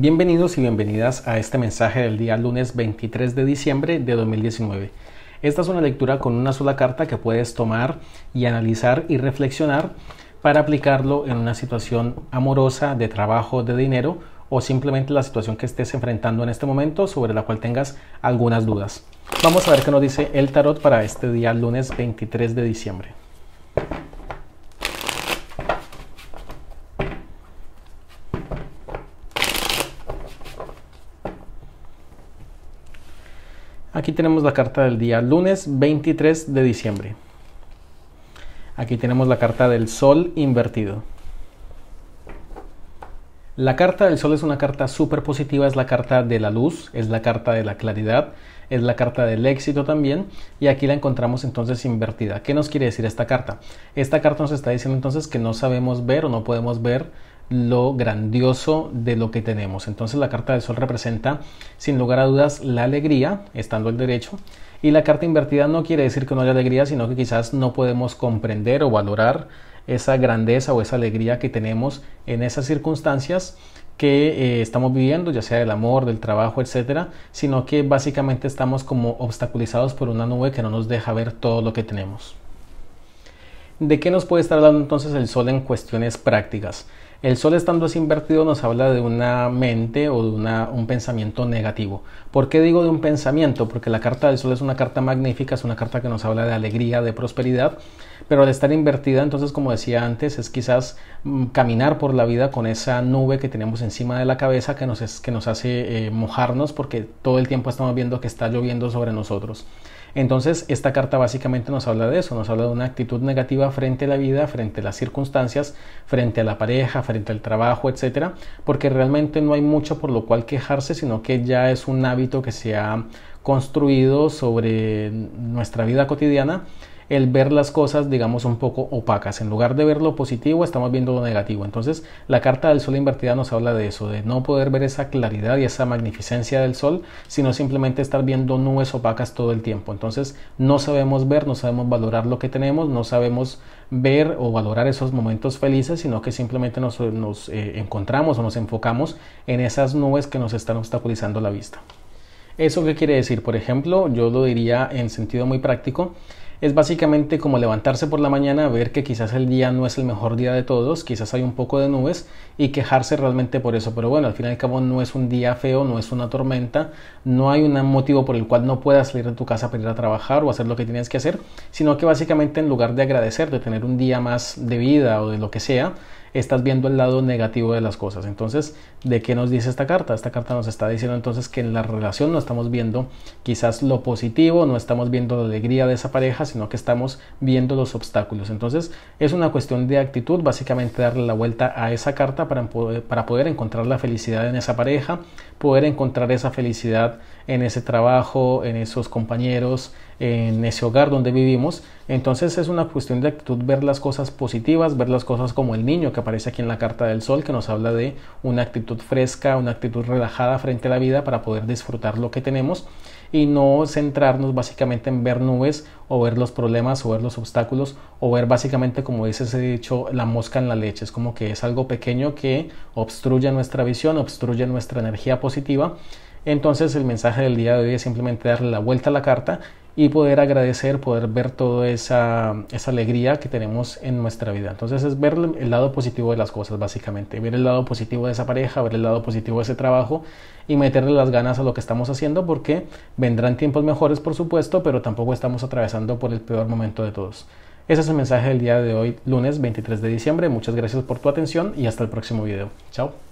Bienvenidos y bienvenidas a este mensaje del día lunes 23 de diciembre de 2019. Esta es una lectura con una sola carta que puedes tomar y analizar y reflexionar para aplicarlo en una situación amorosa, de trabajo, de dinero o simplemente la situación que estés enfrentando en este momento sobre la cual tengas algunas dudas. Vamos a ver qué nos dice el tarot para este día lunes 23 de diciembre. Aquí tenemos la carta del día, lunes 23 de diciembre. Aquí tenemos la carta del Sol invertido. La carta del Sol es una carta súper positiva, es la carta de la luz, es la carta de la claridad, es la carta del éxito también, y aquí la encontramos entonces invertida. ¿Qué nos quiere decir esta carta? Esta carta nos está diciendo entonces que no sabemos ver o no podemos ver lo grandioso de lo que tenemos. Entonces la carta del sol representa sin lugar a dudas la alegría, estando el derecho, y la carta invertida no quiere decir que no haya alegría, sino que quizás no podemos comprender o valorar esa grandeza o esa alegría que tenemos en esas circunstancias que eh, estamos viviendo, ya sea del amor, del trabajo, etcétera, sino que básicamente estamos como obstaculizados por una nube que no nos deja ver todo lo que tenemos. ¿De qué nos puede estar hablando entonces el sol en cuestiones prácticas? El sol estando así invertido nos habla de una mente o de un pensamiento negativo. ¿Por qué digo de un pensamiento? Porque la carta del sol es una carta magnífica, es una carta que nos habla de alegría, de prosperidad, pero al estar invertida, entonces como decía antes, es quizás mm, caminar por la vida con esa nube que tenemos encima de la cabeza que nos, es, que nos hace eh, mojarnos porque todo el tiempo estamos viendo que está lloviendo sobre nosotros. Entonces, esta carta básicamente nos habla de eso, nos habla de una actitud negativa frente a la vida, frente a las circunstancias, frente a la pareja, frente al trabajo, etcétera, porque realmente no hay mucho por lo cual quejarse, sino que ya es un hábito que se ha construido sobre nuestra vida cotidiana el ver las cosas, digamos, un poco opacas. En lugar de ver lo positivo, estamos viendo lo negativo. Entonces, la carta del sol invertida nos habla de eso, de no poder ver esa claridad y esa magnificencia del sol, sino simplemente estar viendo nubes opacas todo el tiempo. Entonces, no sabemos ver, no sabemos valorar lo que tenemos, no sabemos ver o valorar esos momentos felices, sino que simplemente nos, eh, encontramos o nos enfocamos en esas nubes que nos están obstaculizando la vista. ¿Eso qué quiere decir? Por ejemplo, yo lo diría en sentido muy práctico, es básicamente como levantarse por la mañana, ver que quizás el día no es el mejor día de todos, quizás hay un poco de nubes y quejarse realmente por eso. Pero bueno, al fin y al cabo no es un día feo, no es una tormenta, no hay un motivo por el cual no puedas salir de tu casa para ir a trabajar o hacer lo que tienes que hacer, sino que básicamente en lugar de agradecer, de tener un día más de vida o de lo que sea, estás viendo el lado negativo de las cosas. Entonces, ¿de qué nos dice esta carta? Esta carta nos está diciendo entonces que en la relación no estamos viendo quizás lo positivo, no estamos viendo la alegría de esa pareja, sino que estamos viendo los obstáculos. Entonces, es una cuestión de actitud, básicamente darle la vuelta a esa carta para poder, para poder encontrar la felicidad en esa pareja, poder encontrar esa felicidad en ese trabajo, en esos compañeros, en ese hogar donde vivimos. Entonces es una cuestión de actitud ver las cosas positivas, ver las cosas como el niño que aparece aquí en la Carta del Sol, que nos habla de una actitud fresca, una actitud relajada frente a la vida para poder disfrutar lo que tenemos y no centrarnos básicamente en ver nubes o ver los problemas o ver los obstáculos o ver básicamente como dice ese dicho la mosca en la leche es como que es algo pequeño que obstruye nuestra visión obstruye nuestra energía positiva entonces el mensaje del día de hoy es simplemente darle la vuelta a la carta y poder agradecer, poder ver toda esa, alegría que tenemos en nuestra vida. Entonces es ver el lado positivo de las cosas, básicamente, ver el lado positivo de esa pareja, ver el lado positivo de ese trabajo y meterle las ganas a lo que estamos haciendo porque vendrán tiempos mejores, por supuesto, pero tampoco estamos atravesando por el peor momento de todos. Ese es el mensaje del día de hoy, lunes 23 de diciembre. Muchas gracias por tu atención y hasta el próximo video. Chao.